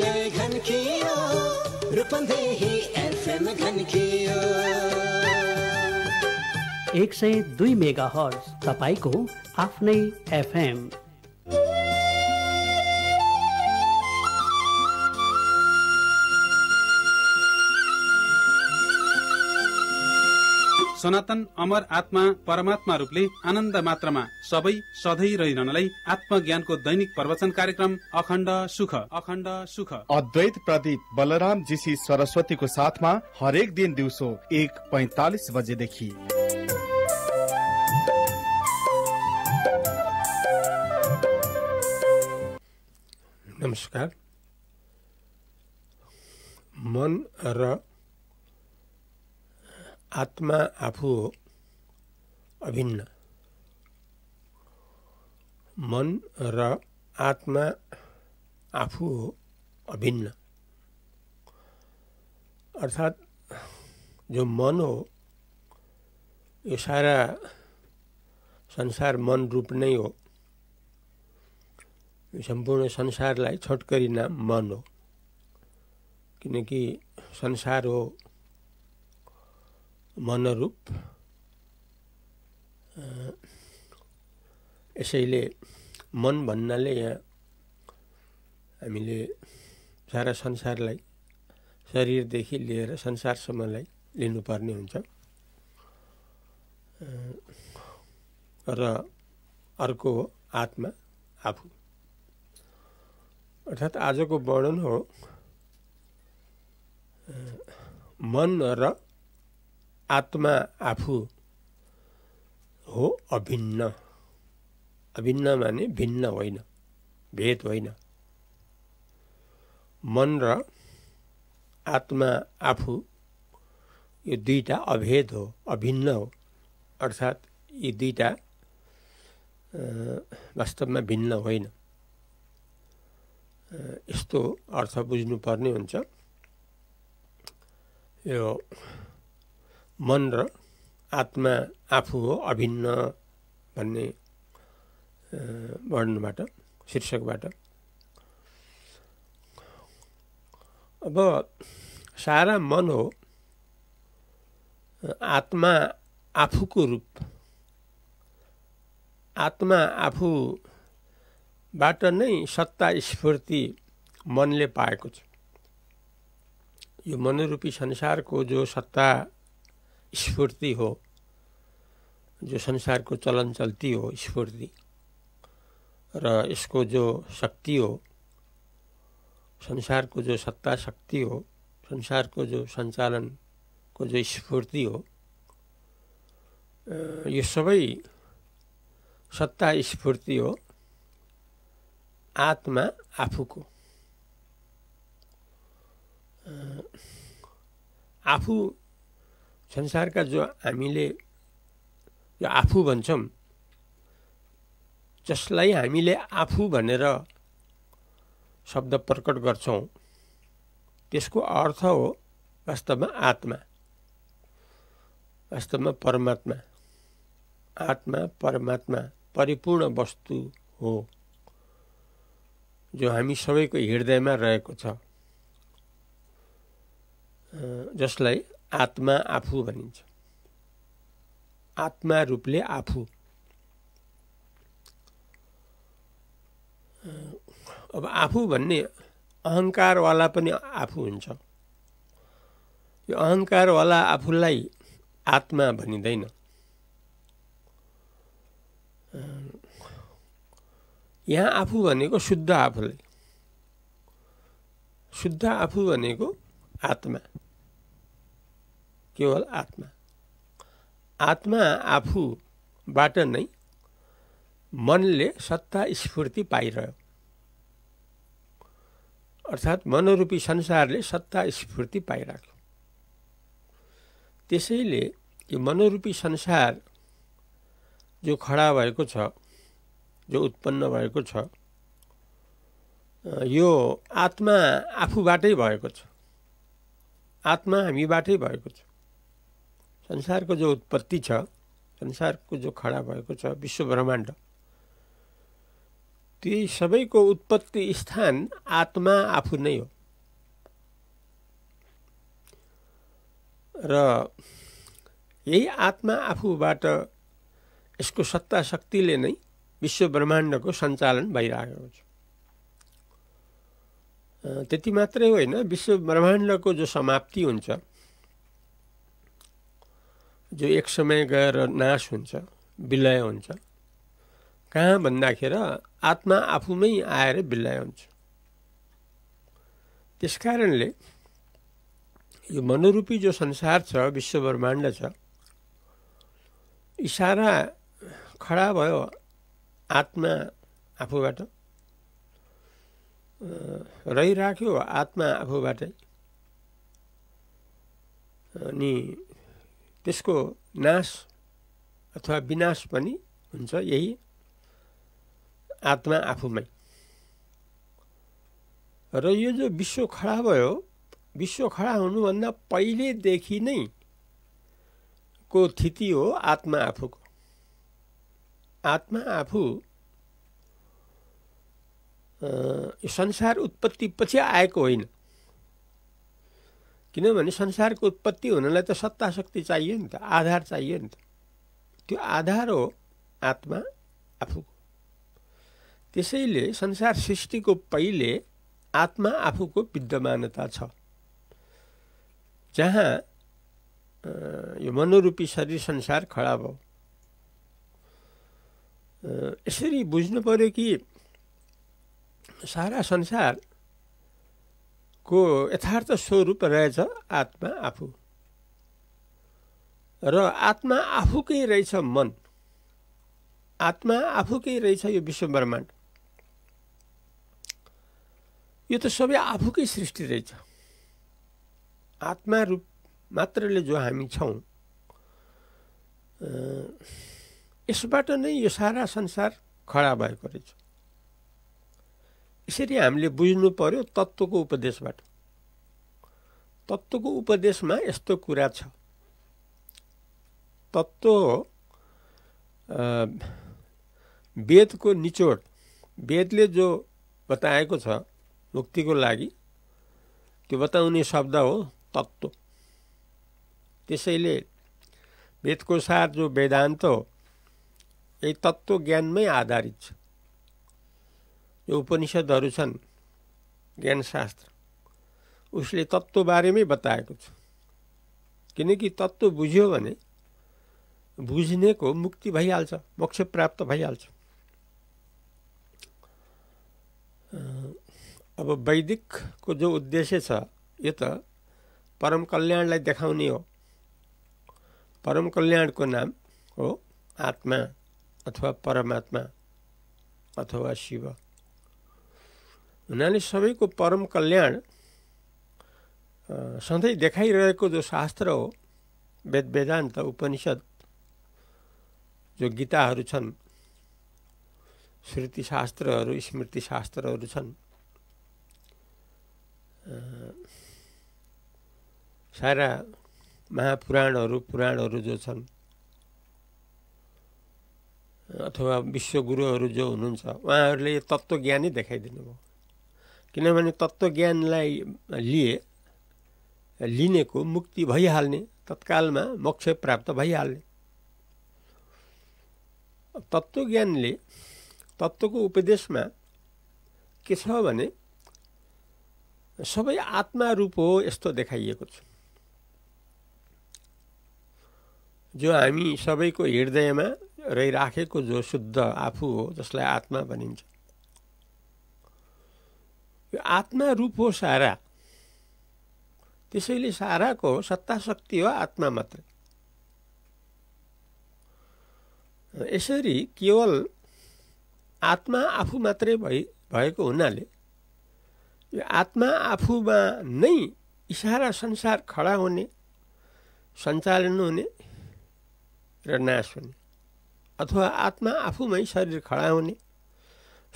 घन रूपंदे ही एफएम घन एक सय दुई मेगा हर्स तपाईँको आफ्नै एफएम सनातन अमर आत्मा परमात्मा रूपले आनन्द मात्रमा सबै सधैँ रहिरहनलाई आत्मज्ञानको दैनिक प्रवचन कार्यक्रम अखण्ड सुख अखण्ड सुख अद्वैत प्रदीप बलराम जीसी सरस्वतीको साथमा हरेक दिन दिउँसो एक पैतालिस बजेदेखि नमस्कार मन र आत्मा आपू हो अभिन्न मन र आत्मा आपू हो अभिन्न अर्थात जो मन हो ये सारा संसार मन रूप नै हो सम्पूर्ण संसारलाई नाम मन हो किनकि संसार हो मनरूप यसैले मन भन्नाले यहाँ हामीले सारा संसारलाई शरीरदेखि लिएर संसारसम्मलाई लिनुपर्ने हुन्छ र अर्को हो आत्मा आफू अर्थात् आजको वर्णन हो मन र आत्मा आफू हो अभिन्न अभिन्न माने भिन्न होइन भेद होइन मन र आत्मा आफू यो दुईवटा अभेद हो अभिन्न हो अर्थात् यी दुईवटा वास्तवमा भिन्न होइन यस्तो अर्थ बुझ्नुपर्ने हुन्छ यो मन र आत्मा आफू हो अभिन्न भन्ने वर्णनबाट शीर्षकबाट अब सारा मन हो आत्मा आफूको रूप आत्मा आफूबाट नै सत्ता स्फूर्ति मनले पाएको छ यो मनोरूपी संसारको जो सत्ता स्फूर्ति हो जो संसार को चलन चलती हो स्फूर्ति इसको जो शक्ति हो संसार को जो सत्ता शक्ति हो संसार को जो संचालन को जो स्फूर्ति हो ये सब सत्ता स्फूर्ति हो आत्मा आपू को आपू संसारका जो हामीले यो आफू भन्छौँ जसलाई हामीले आफू भनेर शब्द प्रकट गर्छौँ त्यसको अर्थ हो वास्तवमा आत्मा वास्तवमा परमात्मा आत्मा परमात्मा परिपूर्ण वस्तु हो जो हामी सबैको हृदयमा रहेको छ जसलाई आत्मा आफू भनिन्छ आत्मा रूपले आफू अब आफू भन्ने अहङ्कारवाला पनि आफू हुन्छ यो अहङ्कारवाला आफूलाई आत्मा भनिँदैन यहाँ आफू भनेको शुद्ध आफूलाई शुद्ध आफू भनेको आत्मा केवल आत्मा आत्मा आफूबाट नै मनले सत्ता स्फूर्ति पाइरह्यो अर्थात् मनोरूपी संसारले सत्ता स्फूर्ति पाइराख्यो त्यसैले यो मनोरूपी संसार जो खडा भएको छ जो उत्पन्न भएको छ यो आत्मा आफूबाटै भएको छ आत्मा हामीबाटै भएको छ संसारको जो उत्पत्ति छ संसारको जो खडा भएको छ विश्व ब्रह्माण्ड त्यही सबैको उत्पत्ति स्थान आत्मा आफू नै हो र यही आत्मा आफूबाट यसको सत्ता शक्तिले नै विश्व ब्रह्माण्डको सञ्चालन भइरहेको छ त्यति मात्रै होइन विश्व ब्रह्माण्डको जो समाप्ति हुन्छ जो एक समय गएर नाश हुन्छ विलय हुन्छ कहाँ भन्दाखेरि आत्मा आफूमै आएर विलय हुन्छ त्यस कारणले यो मनोरूपी जो संसार छ विश्व ब्रह्माण्ड छ इसारा खडा भयो आत्मा आफूबाट रहिराख्यो आत्मा आफूबाटै अनि त्यसको नाश अथवा विनाश पनि हुन्छ यही आत्मा आफूमै र यो जो विश्व खडा भयो विश्व खडा हुनुभन्दा पहिलेदेखि नै को स्थिति हो आत्मा आफूको आत्मा आफू संसार पछि आएको होइन किनभने संसारको उत्पत्ति हुनलाई त सत्ता शक्ति चाहियो नि त आधार चाहियो नि त त्यो आधार हो आत्मा आफू त्यसैले संसार सृष्टिको पहिले आत्मा आफूको विद्यमानता छ जहाँ यो मनोरूपी शरीर संसार खडा भयो यसरी बुझ्नु पऱ्यो कि सारा संसार को यथार्थ स्वरूप रहेछ आत्मा आफू र आत्मा आफूकै रहेछ मन आत्मा आफूकै रहेछ यो विश्व ब्रह्माण्ड यो त सबै आफूकै सृष्टि रहेछ आत्मा रूप मात्रले जो हामी छौँ यसबाट नै यो सारा संसार खडा भएको रहेछ यसरी हामीले बुझ्नु पर्यो तत्त्वको उपदेशबाट तत्त्वको उपदेशमा यस्तो कुरा छ तत्त्व वेदको निचोड वेदले जो बताएको छ मुक्तिको लागि त्यो बताउने शब्द हो तत्त्व त्यसैले वेदको सार जो वेदान्त हो यही तत्त्व ज्ञानमै आधारित छ यो उपनिषद्हरू छन् ज्ञानशास्त्र उसले तत्त्वबारेमै बताएको छ किनकि तत्त्व बुझ्यो भने बुझ्नेको मुक्ति भइहाल्छ मोक्ष प्राप्त भइहाल्छ अब वैदिकको जो उद्देश्य छ यो त परम कल्याणलाई देखाउने हो परम कल्याणको नाम हो आत्मा अथवा परमात्मा अथवा शिव हुनाले सबैको परम कल्याण सधैँ देखाइरहेको जो शास्त्र हो वेद वेदान्त उपनिषद जो गीताहरू छन् श्रुतिशास्त्रहरू स्मृतिशास्त्रहरू छन् सारा महापुराणहरू पुराणहरू जो छन् अथवा विश्वगुरुहरू जो हुनुहुन्छ उहाँहरूले तत्त्व ज्ञानै देखाइदिनु भयो किनभने तत्त्वज्ञानलाई लिए लिनेको मुक्ति भइहाल्ने तत्कालमा मोक्ष प्राप्त भइहाल्ने तत्त्वज्ञानले तत्त्वको उपदेशमा के छ भने सबै आत्मा रूप हो यस्तो देखाइएको छ जो हामी सबैको हृदयमा रहिराखेको जो शुद्ध आफू हो जसलाई आत्मा भनिन्छ आत्मा रूप हो सारा त्यसैले साराको सत्ता शक्ति हो आत्मा मात्र यसरी केवल आत्मा आफू मात्रै भइ भएको हुनाले यो आत्मा आफूमा नै इसारा संसार खडा हुने सञ्चालन हुने र नाश हुने अथवा आत्मा आफूमै शरीर खडा हुने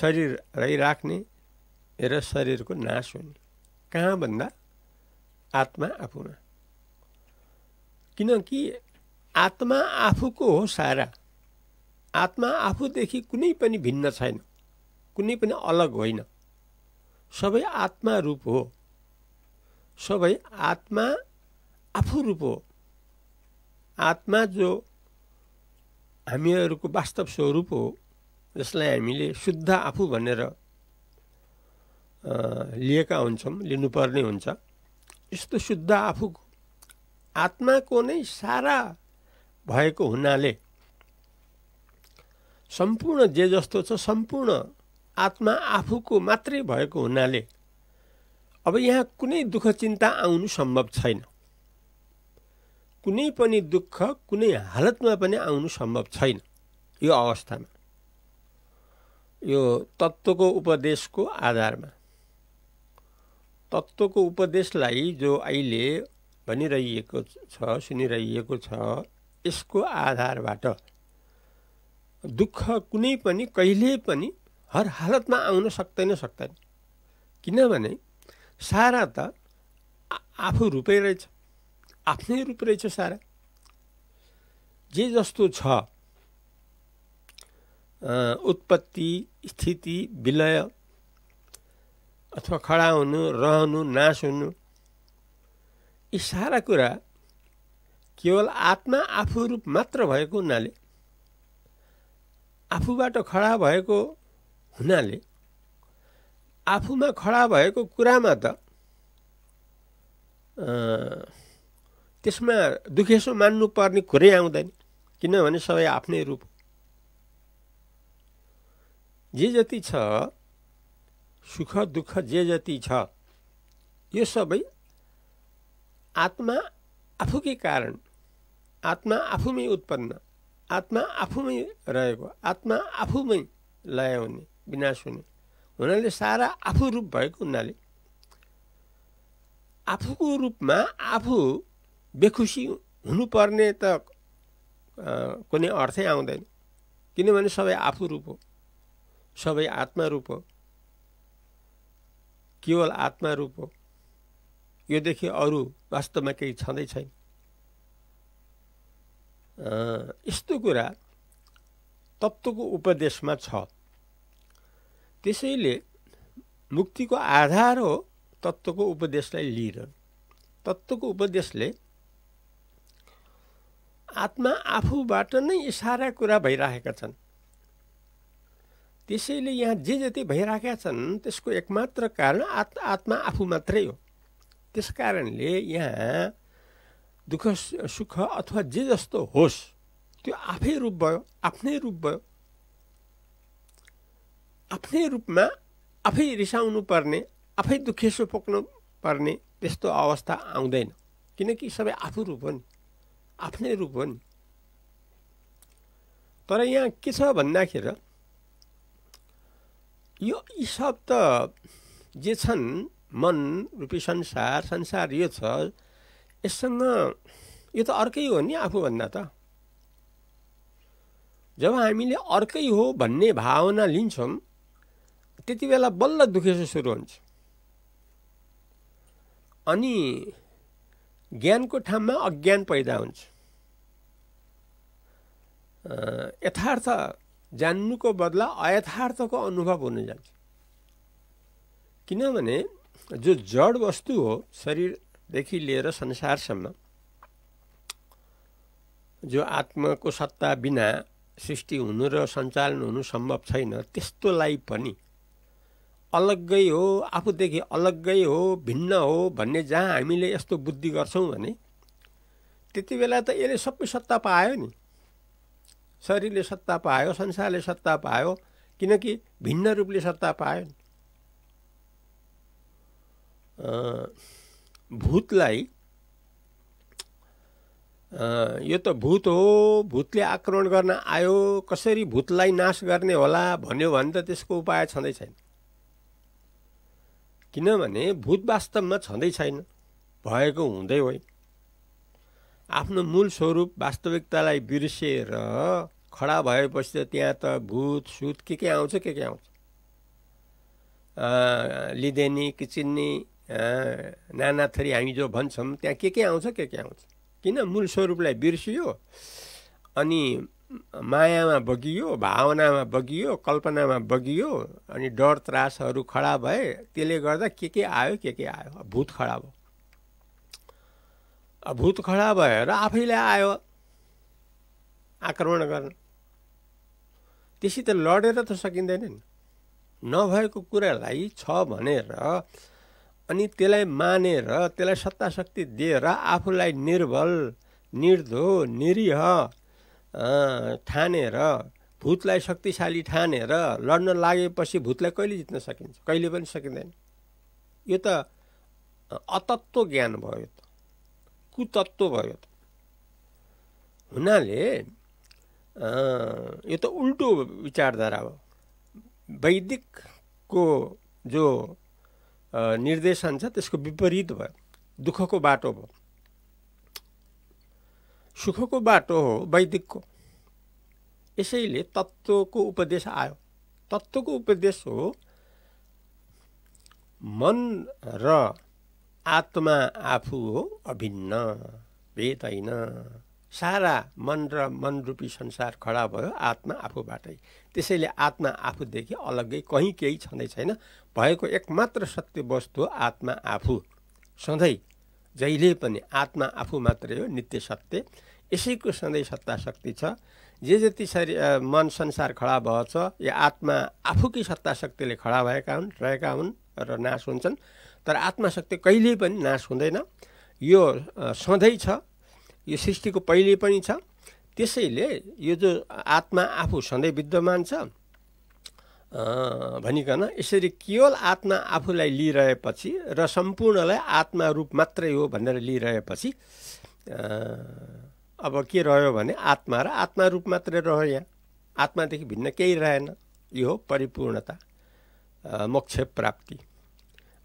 शरीर रहिराख्ने र शरीरको नाश हुने कहाँ भन्दा आत्मा आफूमा किनकि आत्मा आफूको हो सारा आत्मा आफूदेखि कुनै पनि भिन्न छैन कुनै पनि अलग होइन सबै आत्मा रूप हो सबै आत्मा आफू रूप हो आत्मा जो हामीहरूको वास्तव स्वरूप हो जसलाई हामीले शुद्ध आफू भनेर लिएका हुन्छौँ लिनुपर्ने हुन्छ यस्तो शुद्ध आफू आत्माको नै सारा भएको हुनाले सम्पूर्ण जे जस्तो छ सम्पूर्ण आत्मा आफूको मात्रै भएको हुनाले अब यहाँ कुनै दुःख चिन्ता आउनु सम्भव छैन कुनै पनि दुःख कुनै हालतमा पनि आउनु सम्भव छैन यो अवस्थामा यो तत्त्वको उपदेशको आधारमा तत्त्वको उपदेशलाई जो अहिले भनिरहेको छ सुनिरहेको छ यसको आधारबाट दुःख कुनै पनि कहिले पनि हर हालतमा आउन सक्दैन सक्दैन किनभने सारा त आफू रूपै रहेछ आफ्नै रूप रहेछ सारा जे जस्तो छ उत्पत्ति स्थिति विलय अथवा खडा हुनु रहनु नाश हुनु यी सारा कुरा केवल आत्मा आफू रूप मात्र भएको हुनाले आफूबाट खडा भएको हुनाले आफूमा खडा भएको कुरामा त त्यसमा दुखेसो मान्नुपर्ने कुरै आउँदैन किनभने सबै आफ्नै रूप जे जति छ सुख दुःख जे जति छ यो सबै आत्मा आफूकै कारण आत्मा आफूमै उत्पन्न आत्मा आफूमै रहेको आत्मा आफूमै लय हुने विनाश हुने हुनाले सारा आफू रूप भएको हुनाले आफूको रूपमा आफू बेखुसी हुनुपर्ने त कुनै अर्थै आउँदैन किनभने सबै आफू रूप हो सबै आत्मा रूप हो केवल आत्मा रूप हो योदेखि अरू वास्तवमा केही छँदै छैन यस्तो कुरा तत्त्वको उपदेशमा छ त्यसैले मुक्तिको आधार हो तत्त्वको उपदेशलाई लिइरहनु तत्त्वको उपदेशले आत्मा आफूबाट नै इसारा कुरा भइरहेका छन् त्यसैले यहाँ जे जति भइरहेका छन् त्यसको एकमात्र कारण आत् आत्मा आफू मात्रै हो त्यस कारणले यहाँ दुःख सुख अथवा जे जस्तो होस् त्यो आफै रूप भयो आफ्नै रूप भयो आफ्नै रूपमा आफै रिसाउनु पर्ने आफै दुःखेसो पोक्नु पर्ने त्यस्तो अवस्था आउँदैन किनकि सबै आफू रूप हो नि आफ्नै रूप हो नि तर यहाँ के छ भन्दाखेरि यो यी शब्द जे छन् मन रूपी संसार संसार यो छ यससँग यो त अर्कै हो नि आफूभन्दा त जब हामीले अर्कै हो भन्ने भावना लिन्छौँ त्यति बेला बल्ल दुखेसो सुरु हुन्छ अनि ज्ञानको ठाउँमा अज्ञान पैदा हुन्छ यथार्थ जान्नुको बदला अयथार्थको अनुभव हुन जान्छ किनभने जो जड वस्तु हो शरीरदेखि लिएर संसारसम्म जो आत्माको सत्ता बिना सृष्टि हुनु र सञ्चालन हुनु सम्भव छैन त्यस्तोलाई पनि अलग्गै हो आफूदेखि अलग्गै हो भिन्न हो भन्ने जहाँ हामीले यस्तो बुद्धि गर्छौँ भने त्यति बेला त यसले सबै सत्ता पायो नि शरीरले सत्ता पायो संसारले सत्ता पायो किनकि भिन्न रूपले सत्ता पायो भूतलाई यो त भूत हो भूतले आक्रमण गर्न आयो कसरी भूतलाई नाश गर्ने होला भन्यो भने त त्यसको उपाय छँदै छैन किनभने भूत वास्तवमा छँदै छैन भएको हुँदै होइन आफ्नो मूल स्वरूप वास्तविकतालाई बिर्सिएर खडा भएपछि त त्यहाँ त भूत सुत के के आउँछ के के आउँछ लिदेनी किचिन्नी नानाथरी हामी जो भन्छौँ त्यहाँ के के आउँछ के के आउँछ किन मूल स्वरूपलाई बिर्सियो अनि मायामा बगियो भावनामा बगियो कल्पनामा बगियो अनि डर त्रासहरू खडा भए त्यसले गर्दा के के आयो के के आयो भूत खडा भयो भूत खडा भएर आफैले आयो आक्रमण गर्न त्यसै त लडेर त सकिँदैन नि नभएको कुरालाई छ भनेर अनि त्यसलाई मानेर त्यसलाई सत्ता शक्ति दिएर आफूलाई निर्बल निर्धो निरीह ठानेर भूतलाई शक्तिशाली ठानेर लड्न लागेपछि भूतलाई कहिले जित्न सकिन्छ कहिले पनि सकिँदैन यो त अतत्व ज्ञान भयो त कुतत्व भयो त हुनाले यो त उल्टो विचारधारा हो वैदिकको जो निर्देशन छ त्यसको विपरीत भयो दुःखको बाटो भयो सुखको बाटो हो वैदिकको यसैले तत्त्वको उपदेश आयो तत्त्वको उपदेश हो मन र आत्मा आफू हो अभिन्न भेद होइन सारा मन र मनरूपी संसार खडा भयो आत्मा आफूबाटै त्यसैले आत्मा आफूदेखि अलग्गै कहीँ केही छँदै छैन भएको एकमात्र सत्य वस्तु हो आत्मा आफू सधैँ जहिले पनि आत्मा आफू मात्रै हो नित्य सत्य यसैको सधैँ सत्ता शक्ति छ जे जति शरीर मन संसार खडा भएछ या आत्मा आफूकै सत्ता शक्तिले खडा भएका हुन् रहेका हुन् र नाश हुन्छन् तर आत्मशक्ति कहिल्यै पनि नाश हुँदैन यो सधैँ छ यो सृष्टिको पहिले पनि छ त्यसैले यो जो आत्मा आफू सधैँ विद्यमान छ भनिकन यसरी केवल आत्मा आफूलाई लिइरहेपछि र सम्पूर्णलाई आत्मा रूप मात्रै हो भनेर लिइरहेपछि अब के रह्यो भने आत्मा र आत्मा रूप मात्रै रह्यो यहाँ आत्मादेखि भिन्न केही रहेन यो परिपूर्णता मोक्ष प्राप्ति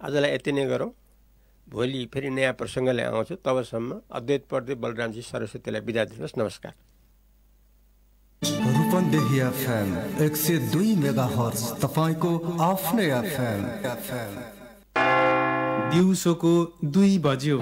आजलाई यति नै गरौँ भोलि फेरि नयाँ प्रसङ्ग लिएर आउँछु तबसम्म अद्वैत पढ्दै बलरामजी सरस्वतीलाई बिदा दिनुहोस् नमस्कार तपाईँको आफ्नै दिउँसोको दुई बज्यो